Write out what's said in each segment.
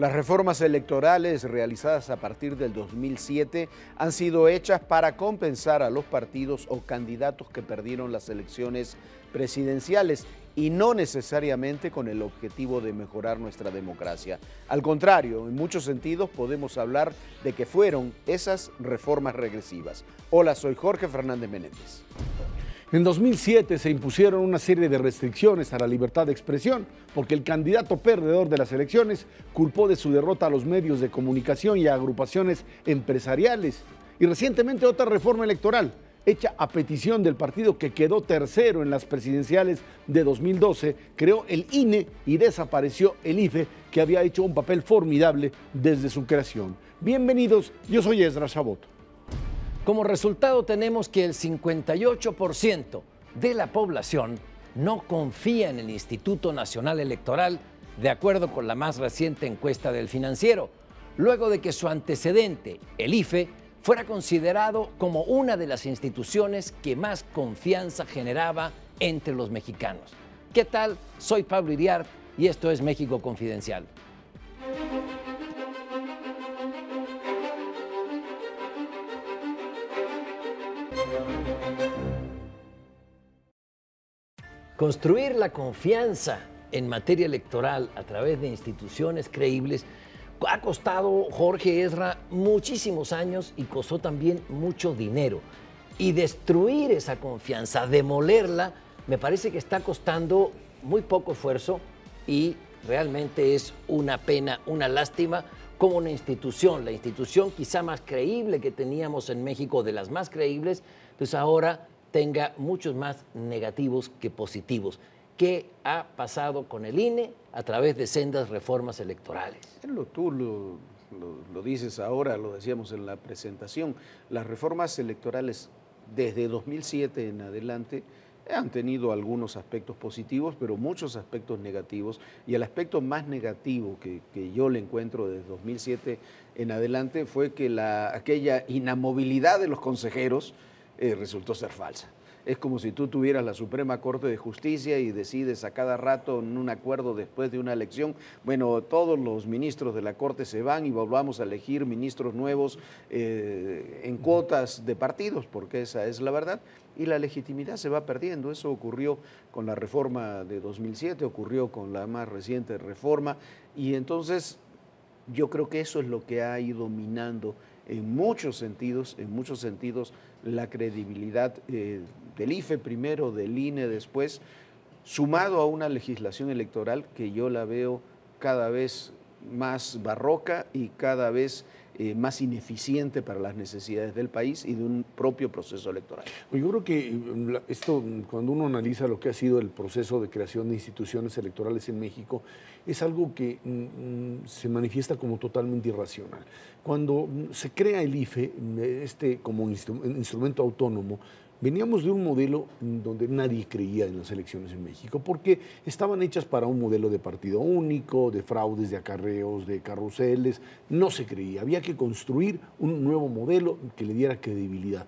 Las reformas electorales realizadas a partir del 2007 han sido hechas para compensar a los partidos o candidatos que perdieron las elecciones presidenciales y no necesariamente con el objetivo de mejorar nuestra democracia. Al contrario, en muchos sentidos podemos hablar de que fueron esas reformas regresivas. Hola, soy Jorge Fernández Menéndez. En 2007 se impusieron una serie de restricciones a la libertad de expresión porque el candidato perdedor de las elecciones culpó de su derrota a los medios de comunicación y a agrupaciones empresariales. Y recientemente otra reforma electoral hecha a petición del partido que quedó tercero en las presidenciales de 2012, creó el INE y desapareció el IFE, que había hecho un papel formidable desde su creación. Bienvenidos, yo soy Ezra Chabot. Como resultado tenemos que el 58% de la población no confía en el Instituto Nacional Electoral, de acuerdo con la más reciente encuesta del financiero, luego de que su antecedente, el IFE, fuera considerado como una de las instituciones que más confianza generaba entre los mexicanos. ¿Qué tal? Soy Pablo Iriart y esto es México Confidencial. Construir la confianza en materia electoral a través de instituciones creíbles ha costado Jorge Esra muchísimos años y costó también mucho dinero. Y destruir esa confianza, demolerla, me parece que está costando muy poco esfuerzo y realmente es una pena, una lástima como una institución, la institución quizá más creíble que teníamos en México, de las más creíbles, pues ahora tenga muchos más negativos que positivos. ¿Qué ha pasado con el INE a través de sendas reformas electorales? Tú lo, lo dices ahora, lo decíamos en la presentación, las reformas electorales desde 2007 en adelante han tenido algunos aspectos positivos, pero muchos aspectos negativos. Y el aspecto más negativo que, yo le encuentro desde 2007 en adelante fue que la, aquella inamovilidad de los consejeros eh, resultó ser falsa. Es como si tú tuvieras la Suprema Corte de Justicia y decides a cada rato en un acuerdo después de una elección, bueno, todos los ministros de la Corte se van y volvamos a elegir ministros nuevos eh, en cuotas de partidos, porque esa es la verdad y la legitimidad se va perdiendo. Eso ocurrió con la reforma de 2007, ocurrió con la más reciente reforma y entonces yo creo que eso es lo que ha ido minando en muchos sentidos, en muchos sentidos, la credibilidad eh, del IFE primero, del INE después, sumado a una legislación electoral que yo la veo cada vez más barroca y cada vez eh, más ineficiente para las necesidades del país y de un propio proceso electoral. Yo creo que mm, esto, mm, cuando uno analiza lo que ha sido el proceso de creación de instituciones electorales en México, es algo que mm, se manifiesta como totalmente irracional. Cuando se crea el IFE, este como instrumento autónomo, Veníamos de un modelo donde nadie creía en las elecciones en México, porque estaban hechas para un modelo de partido único, de fraudes, de acarreos, de carruseles. No se creía. Había que construir un nuevo modelo que le diera credibilidad.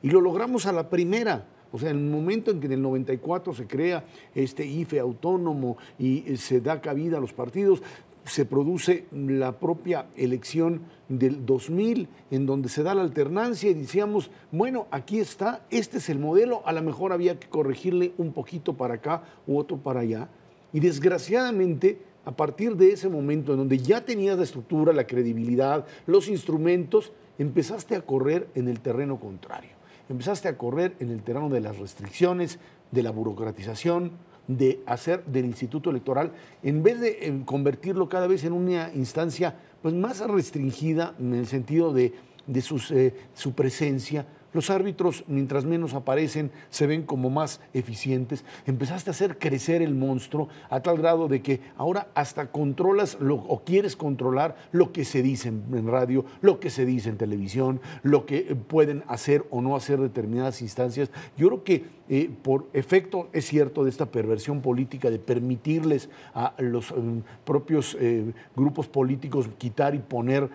Y lo logramos a la primera. O sea, en el momento en que en el 94 se crea este IFE autónomo y eh, se da cabida a los partidos, se produce la propia elección del 2000, en donde se da la alternancia y decíamos, bueno, aquí está, este es el modelo, a lo mejor había que corregirle un poquito para acá u otro para allá. Y desgraciadamente, a partir de ese momento en donde ya tenías la estructura, la credibilidad, los instrumentos, empezaste a correr en el terreno contrario, empezaste a correr en el terreno de las restricciones, de la burocratización, de hacer del Instituto Electoral, en vez de eh, convertirlo cada vez en una instancia pues, más restringida en el sentido de, eh, su presencia, los árbitros, mientras menos aparecen, se ven como más eficientes. Empezaste a hacer crecer el monstruo a tal grado de que ahora hasta controlas o quieres controlar lo que se dice en radio, lo que se dice en televisión, lo que eh, pueden hacer o no hacer determinadas instancias. Yo creo que eh, por efecto, es cierto, de esta perversión política de permitirles a los em, propios eh, grupos políticos quitar y poner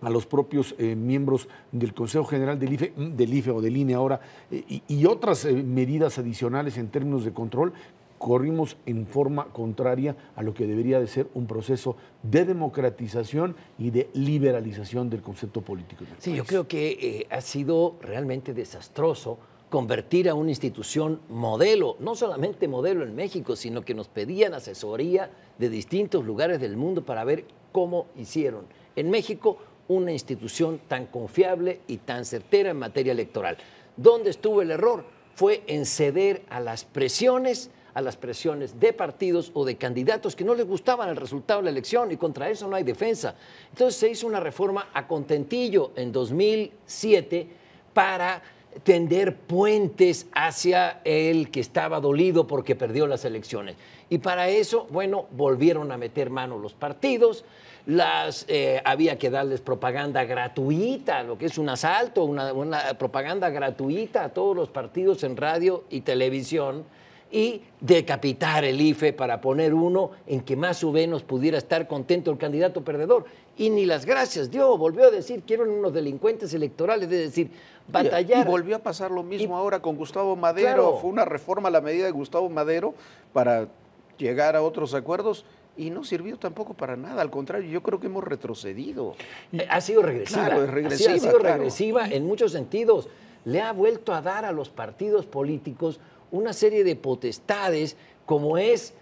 a los propios eh, miembros del Consejo General del IFE, mm, o del INE ahora, eh, y, otras eh, medidas adicionales en términos de control, corrimos en forma contraria a lo que debería de ser un proceso de democratización y de liberalización del concepto político. sí, yo creo que ha sido realmente desastroso convertir a una institución modelo, no solamente modelo en México, sino que nos pedían asesoría de distintos lugares del mundo para ver cómo hicieron. En México una institución tan confiable y tan certera en materia electoral. ¿Dónde estuvo el error? Fue en ceder a las presiones a las presiones de partidos o de candidatos que no les gustaban el resultado de la elección y contra eso no hay defensa. Entonces se hizo una reforma a contentillo en 2007 para tender puentes hacia el que estaba dolido porque perdió las elecciones. Y para eso, bueno, volvieron a meter mano los partidos, las, eh, había que darles propaganda gratuita, lo que es un asalto, una, una propaganda gratuita a todos los partidos en radio y televisión y decapitar el IFE para poner uno en que más o menos pudiera estar contento el candidato perdedor y ni las gracias dios Volvió a decir que eran unos delincuentes electorales, es decir, batallar. Y volvió a pasar lo mismo ahora con Gustavo Madero. Fue una reforma a la medida de Gustavo Madero para llegar a otros acuerdos y no sirvió tampoco para nada. Al contrario, yo creo que hemos retrocedido. Eh, ha sido regresiva. Ha sido, regresiva en muchos sentidos. Le ha vuelto a dar a los partidos políticos una serie de potestades, como es,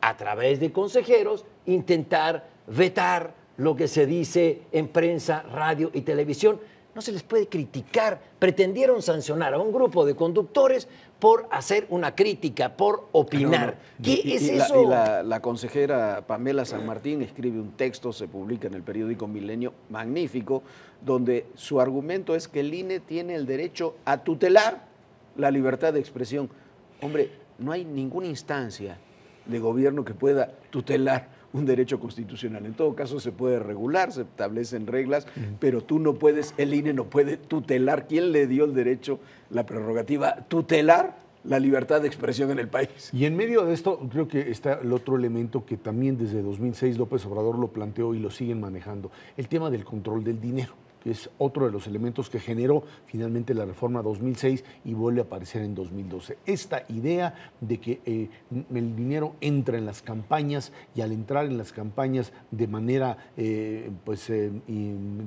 a través de consejeros, intentar vetar lo que se dice en prensa, radio y televisión. No se les puede criticar. Pretendieron sancionar a un grupo de conductores por hacer una crítica, por opinar. ¿Qué es eso? y la, consejera Pamela San Martín escribe un texto, se publica en el periódico Milenio, magnífico, donde su argumento es que el INE tiene el derecho a tutelar la libertad de expresión. Hombre, no hay ninguna instancia de gobierno que pueda tutelar un derecho constitucional. En todo caso se puede regular, se establecen reglas, pero tú no puedes, el INE no puede tutelar. ¿Quién le dio el derecho, la prerrogativa, tutelar la libertad de expresión en el país. Y en medio de esto, creo que está el otro elemento que también desde 2006 López Obrador lo planteó y lo siguen manejando, el tema del control del dinero es otro de los elementos que generó finalmente la reforma 2006 y vuelve a aparecer en 2012. Esta idea de que eh, el dinero entra en las campañas y al entrar en las campañas de manera eh, pues, eh,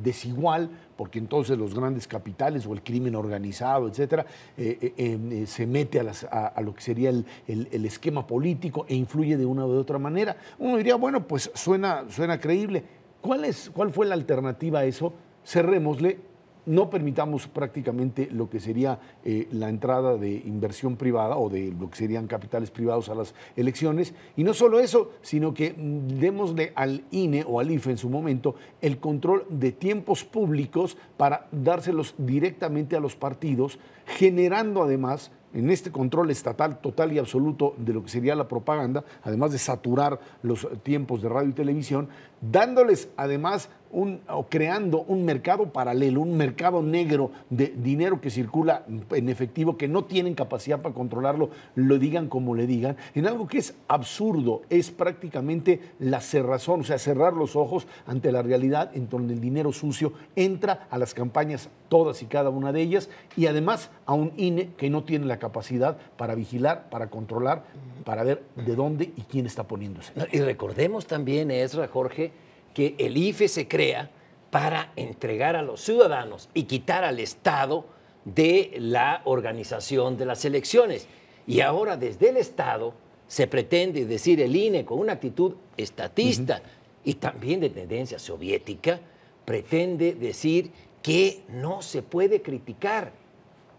desigual, porque entonces los grandes capitales o el crimen organizado, etcétera, em, se mete a, lo que sería el, esquema político e influye de una u otra manera. Uno diría, bueno, pues suena, suena creíble. ¿Cuál, es, ¿Cuál fue la alternativa a eso? cerrémosle, no permitamos prácticamente lo que sería eh, la entrada de inversión privada o de lo que serían capitales privados a las elecciones. Y no solo eso, sino que mm, démosle al INE o al IFE en su momento el control de tiempos públicos para dárselos directamente a los partidos, generando además en este control estatal total y absoluto de lo que sería la propaganda, además de saturar los tiempos de radio y televisión, dándoles además un, o creando un mercado paralelo, un mercado negro de dinero que circula en efectivo, que no tienen capacidad para controlarlo, lo digan como le digan, en algo que es absurdo, es prácticamente la cerrazón, o sea, cerrar los ojos ante la realidad en donde el dinero sucio entra a las campañas, todas y cada una de ellas, y además a un INE que no tiene la capacidad para vigilar, para controlar, para ver de dónde y quién está poniéndose. Y recordemos también, Ezra, Jorge, que el IFE se crea para entregar a los ciudadanos y quitar al Estado de la organización de las elecciones. Y ahora desde el Estado se pretende decir el INE con una actitud estatista y también de tendencia soviética, pretende decir que no se puede criticar.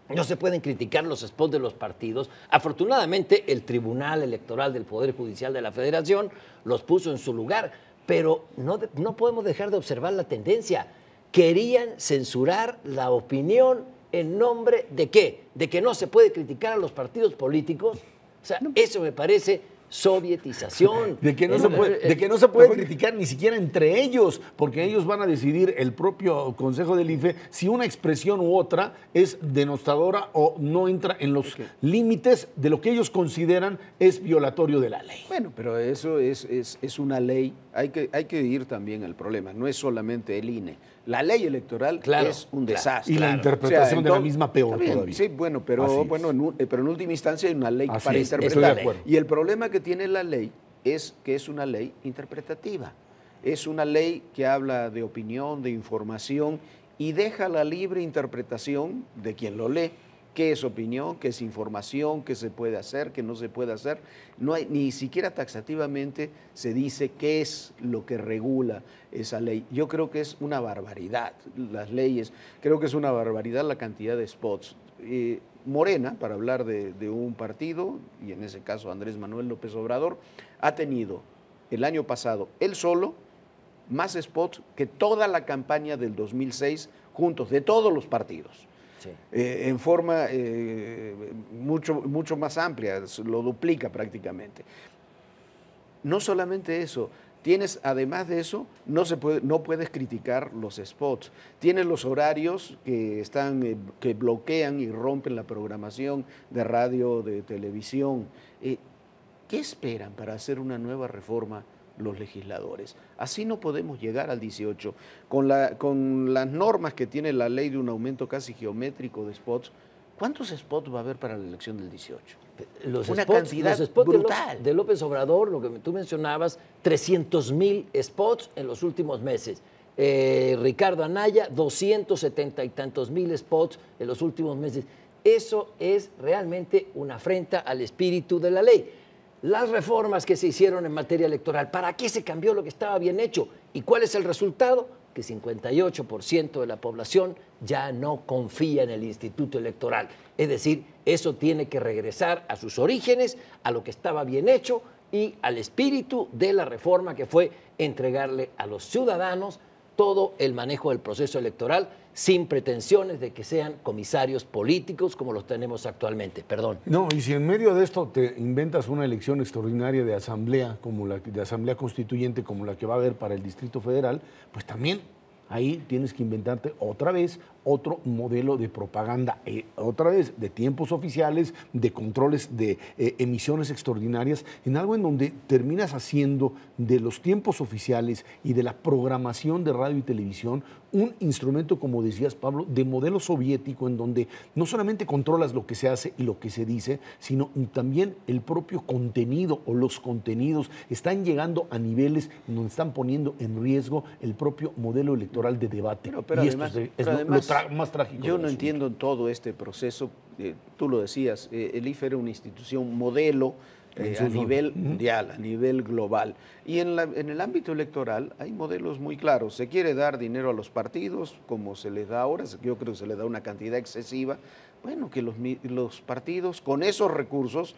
No se pueden criticar los spots de los partidos. Afortunadamente, el Tribunal Electoral del Poder Judicial de la Federación los puso en su lugar, pero no, no podemos dejar de observar la tendencia. Querían censurar la opinión en nombre de qué? De que no se puede criticar a los partidos políticos. O sea, eso me parece sovietización. De que no, se, puede, que no se puede criticar ni siquiera entre ellos, porque ellos van a decidir, el propio Consejo del INFE si una expresión u otra es denostadora o no entra en los límites de lo que ellos consideran es violatorio de la ley. Bueno, pero eso es, es, una ley. Hay que, hay que ir también al problema. No es solamente el INE la ley electoral es un desastre. Y la interpretación de la misma peor Sí, bueno, pero, bueno en, eh, pero en última instancia hay una ley para interpretar. y el problema que tiene la ley es que es una ley interpretativa. Es una ley que habla de opinión, de información y deja la libre interpretación de quien lo lee qué es opinión, qué es información, qué se puede hacer, qué no se puede hacer. No hay, ni siquiera taxativamente se dice qué es lo que regula esa ley. Yo creo que es una barbaridad las leyes, creo que es una barbaridad la cantidad de spots. Eh, Morena, para hablar de, de un partido, y en ese caso Andrés Manuel López Obrador, ha tenido el año pasado él solo más spots que toda la campaña del 2006 juntos, de todos los partidos. Eh, en forma eh, mucho, mucho más amplia, lo duplica prácticamente. No solamente eso, Tienes, además de eso, no, se no puedes criticar los spots. Tienes los horarios que, están, eh, que bloquean y rompen la programación de radio, de televisión. ¿Qué esperan para hacer una nueva reforma los legisladores. Así no podemos llegar al 18. Con, las normas que tiene la ley de un aumento casi geométrico de spots, ¿cuántos spots va a haber para la elección del 18? Los Una spots, cantidad brutal. De, López Obrador, lo que tú mencionabas, 300 mil spots en los últimos meses. Eh, Ricardo Anaya, 270 y tantos mil spots en los últimos meses. Eso es realmente una afrenta al espíritu de la ley las reformas que se hicieron en materia electoral. ¿Para qué se cambió lo que estaba bien hecho? ¿Y cuál es el resultado? Que 58% de la población ya no confía en el Instituto Electoral. Es decir, eso tiene que regresar a sus orígenes, a lo que estaba bien hecho y al espíritu de la reforma que fue entregarle a los ciudadanos todo el manejo del proceso electoral sin pretensiones de que sean comisarios políticos como los tenemos actualmente. Perdón. No, y si en medio de esto te inventas una elección extraordinaria de asamblea, como la, de asamblea constituyente como la que va a haber para el Distrito Federal, pues también ahí tienes que inventarte otra vez otro modelo de propaganda, eh, otra vez de tiempos oficiales, de controles de eh, emisiones extraordinarias, en algo en donde terminas haciendo de los tiempos oficiales y de la programación de radio y televisión un instrumento, como decías Pablo, de modelo soviético en donde no solamente controlas lo que se hace y lo que se dice, sino también el propio contenido o los contenidos están llegando a niveles donde están poniendo en riesgo el propio modelo electoral de debate. y esto es, lo, más trágico. Yo no entiendo todo este proceso, eh, tú lo decías, eh, el IFE era una institución modelo a nivel mundial, a nivel global. Y en, en, el ámbito electoral hay modelos muy claros. Se quiere dar dinero a los partidos, como se les da ahora, yo creo que se les da una cantidad excesiva. Bueno, que los, los partidos con esos recursos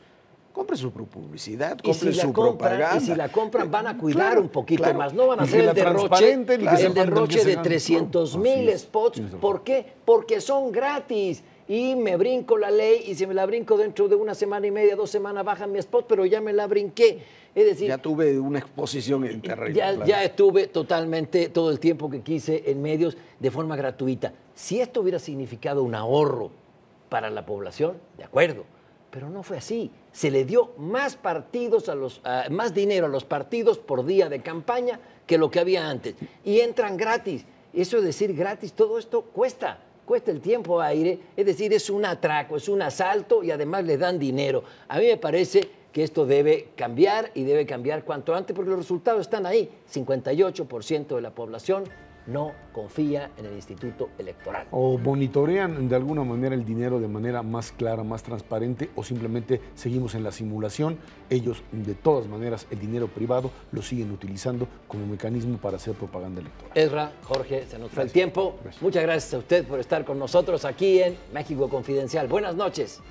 compren su publicidad, compren su propaganda. Y si la compran van a eh, cuidar un poquito más, no van a hacer el derroche, el derroche de 300 mil spots. ¿Por qué? Porque son gratis y me brinco la ley y si me la brinco dentro de una semana y media, dos semanas, baja mi spot, pero ya me la brinqué. Es decir, ya tuve una exposición en terreno. Ya, ya estuve totalmente todo el tiempo que quise en medios de forma gratuita. Si esto hubiera significado un ahorro para la población, de acuerdo, pero no fue así. Se le dio más partidos a los, más dinero a los partidos por día de campaña que lo que había antes. Y entran gratis. Eso es decir gratis, todo esto cuesta cuesta el tiempo aire, es decir, es un atraco, es un asalto y además les dan dinero. A mí me parece que esto debe cambiar y debe cambiar cuanto antes porque los resultados están ahí. 58% de la población no confía en el Instituto Electoral. O monitorean de alguna manera el dinero de manera más clara, más transparente, o simplemente seguimos en la simulación. Ellos, de todas maneras, el dinero privado lo siguen utilizando como mecanismo para hacer propaganda electoral. Ezra, Jorge, se nos fue el tiempo. Muchas gracias a usted por estar con nosotros aquí en México Confidencial. Buenas noches.